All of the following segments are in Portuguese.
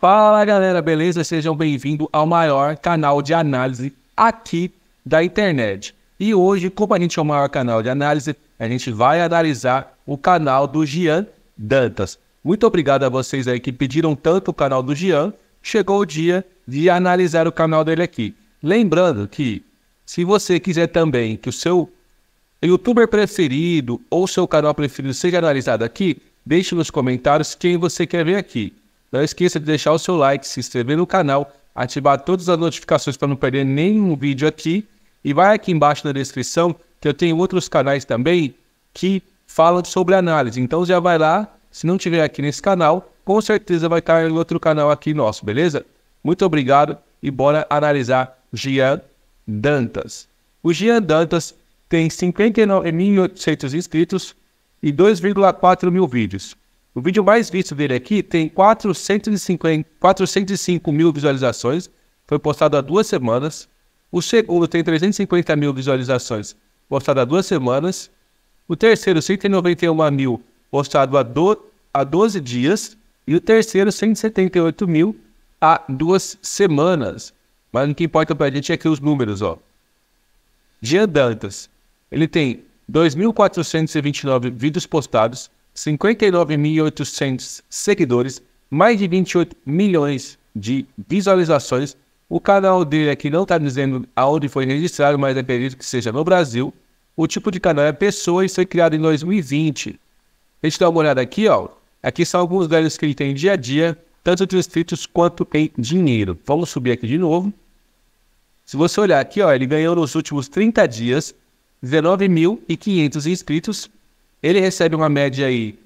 Fala galera, beleza? Sejam bem-vindos ao maior canal de análise aqui da internet. E hoje, como a gente é o maior canal de análise, a gente vai analisar o canal do Gian Dantas. Muito obrigado a vocês aí que pediram tanto o canal do Gian. Chegou o dia de analisar o canal dele aqui. Lembrando que, se você quiser também que o seu youtuber preferido ou seu canal preferido seja analisado aqui, deixe nos comentários quem você quer ver aqui. Não esqueça de deixar o seu like, se inscrever no canal, ativar todas as notificações para não perder nenhum vídeo aqui. E vai aqui embaixo na descrição que eu tenho outros canais também que falam sobre análise. Então já vai lá, se não tiver aqui nesse canal, com certeza vai estar em outro canal aqui nosso, beleza? Muito obrigado e bora analisar Gian Dantas. O Gian Dantas tem 59.800 inscritos e 2,4 mil vídeos. O vídeo mais visto dele aqui tem 450, 405 mil visualizações. Foi postado há duas semanas. O segundo tem 350 mil visualizações, postado há duas semanas. O terceiro, 191 mil, postado há, do, há 12 dias. E o terceiro, 178 mil, há duas semanas. Mas o que importa para a gente é que os números, ó. Jean Dantas, ele tem 2.429 vídeos postados, 59.800 seguidores, mais de 28 milhões de visualizações. O canal dele aqui não está dizendo aonde foi registrado, mas é perito que seja no Brasil. O tipo de canal é Pessoa e foi criado em 2020. A gente dá uma olhada aqui, ó. Aqui são alguns ganhos que ele tem dia a dia, tanto de inscritos quanto em dinheiro. Vamos subir aqui de novo. Se você olhar aqui, ó, ele ganhou nos últimos 30 dias 19.500 inscritos ele recebe uma média aí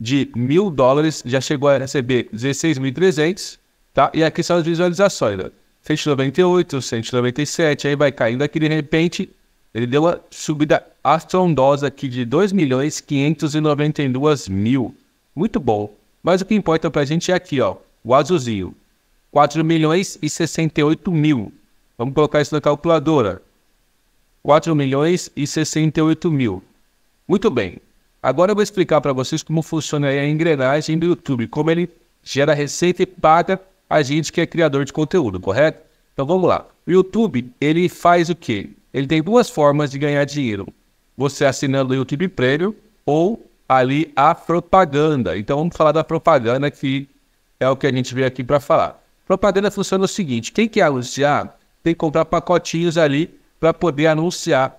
de mil dólares, já chegou a receber 16.300, tá? E aqui são as visualizações, né? 198, 197, aí vai caindo aqui de repente. Ele deu uma subida astrondosa aqui de 2.592.000. milhões mil. Muito bom. Mas o que importa pra gente é aqui, ó, o azulzinho. 4 milhões e 68 mil. Vamos colocar isso na calculadora. 4 milhões e 68 mil. Muito bem. Agora eu vou explicar para vocês como funciona a engrenagem do YouTube, como ele gera receita e paga a gente que é criador de conteúdo, correto? Então vamos lá. O YouTube, ele faz o quê? Ele tem duas formas de ganhar dinheiro. Você assinando o YouTube Premium ou ali a propaganda. Então vamos falar da propaganda que é o que a gente veio aqui para falar. Propaganda funciona o seguinte, quem quer anunciar tem que comprar pacotinhos ali para poder anunciar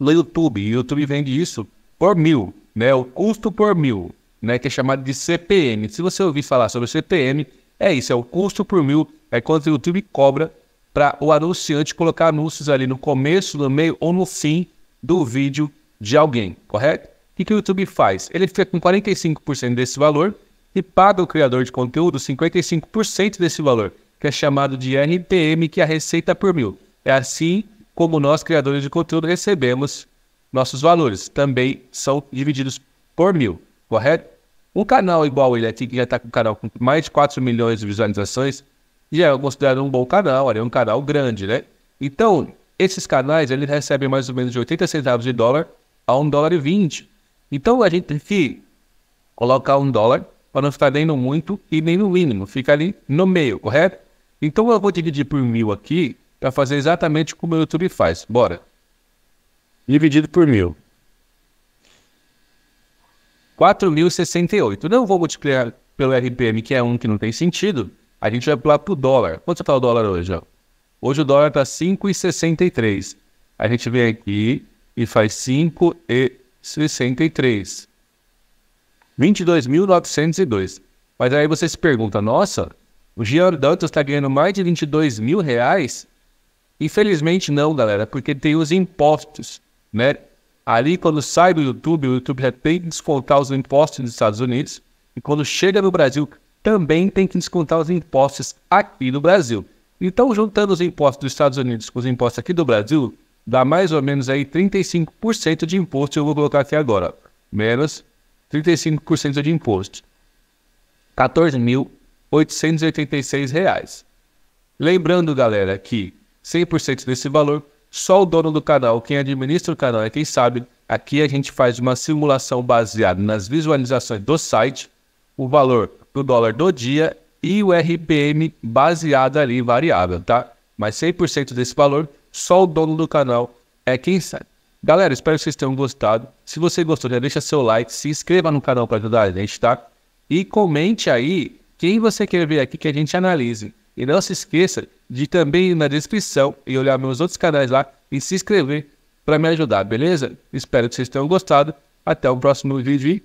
no YouTube. o YouTube vende isso por mil, né? O custo por mil, né? Que é chamado de CPM. Se você ouvir falar sobre CPM, é isso, é o custo por mil, é quanto o YouTube cobra para o anunciante colocar anúncios ali no começo, no meio ou no fim do vídeo de alguém, correto? O que, que o YouTube faz? Ele fica com 45% desse valor e paga o criador de conteúdo 55% desse valor, que é chamado de RPM, que é a receita por mil. É assim como nós, criadores de conteúdo, recebemos nossos valores. Também são divididos por mil, correto? Um canal igual ele aqui, é que já está com um canal com mais de 4 milhões de visualizações, já é considerado um bom canal, é um canal grande, né? Então, esses canais, eles recebem mais ou menos de 80 centavos de dólar a 1 dólar e 20. Então, a gente tem que colocar um dólar para não ficar nem no muito e nem no mínimo, fica ali no meio, correto? Então, eu vou dividir por mil aqui, para fazer exatamente como o YouTube faz. Bora. Dividido por mil. 4.068. Não vou multiplicar pelo RPM, que é um que não tem sentido. A gente vai pular para o dólar. Quanto está o dólar hoje? Ó? Hoje o dólar está 5,63. A gente vem aqui e faz 5,63. 22.902. Mas aí você se pergunta, nossa, o Giordano está ganhando mais de 22 mil reais Infelizmente não, galera, porque tem os impostos, né? Ali quando sai do YouTube, o YouTube já tem que descontar os impostos dos Estados Unidos e quando chega no Brasil também tem que descontar os impostos aqui no Brasil. Então, juntando os impostos dos Estados Unidos com os impostos aqui do Brasil, dá mais ou menos aí 35% de imposto, eu vou colocar aqui agora. Menos 35% de imposto. R$ 14.886. Lembrando, galera, que 100% desse valor, só o dono do canal, quem administra o canal é quem sabe. Aqui a gente faz uma simulação baseada nas visualizações do site, o valor do dólar do dia e o RPM baseado ali variável, tá? Mas 100% desse valor, só o dono do canal é quem sabe. Galera, espero que vocês tenham gostado. Se você gostou, já deixa seu like, se inscreva no canal para ajudar a gente, tá? E comente aí quem você quer ver aqui que a gente analise. E não se esqueça de também ir na descrição e olhar meus outros canais lá e se inscrever para me ajudar, beleza? Espero que vocês tenham gostado. Até o próximo vídeo